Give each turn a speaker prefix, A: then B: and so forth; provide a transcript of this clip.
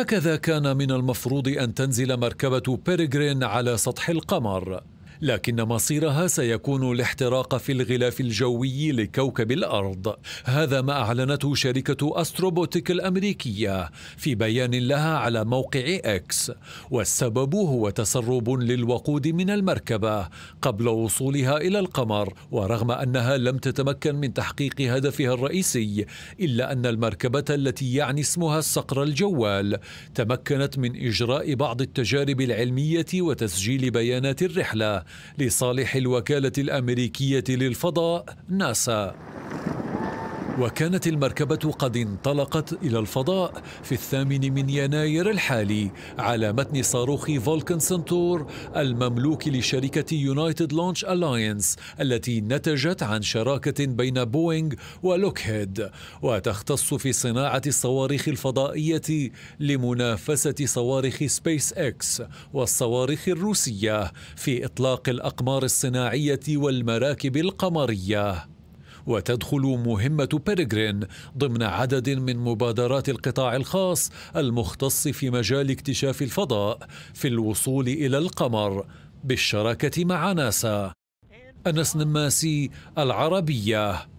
A: هكذا كان من المفروض أن تنزل مركبة بيرغرين على سطح القمر لكن مصيرها سيكون الاحتراق في الغلاف الجوي لكوكب الأرض هذا ما أعلنته شركة أستروبوتيك الأمريكية في بيان لها على موقع إكس والسبب هو تسرب للوقود من المركبة قبل وصولها إلى القمر ورغم أنها لم تتمكن من تحقيق هدفها الرئيسي إلا أن المركبة التي يعني اسمها الصقر الجوال تمكنت من إجراء بعض التجارب العلمية وتسجيل بيانات الرحلة لصالح الوكالة الأمريكية للفضاء ناسا وكانت المركبة قد انطلقت إلى الفضاء في الثامن من يناير الحالي على متن صاروخ فولكن سنتور المملوك لشركة يونايتد لونش ألاينس التي نتجت عن شراكة بين بوينغ ولوكهيد وتختص في صناعة الصواريخ الفضائية لمنافسة صواريخ سبيس إكس والصواريخ الروسية في إطلاق الأقمار الصناعية والمراكب القمرية وتدخل مهمة بيرغرين ضمن عدد من مبادرات القطاع الخاص المختص في مجال اكتشاف الفضاء في الوصول إلى القمر بالشراكة مع ناسا أنس نماسي العربية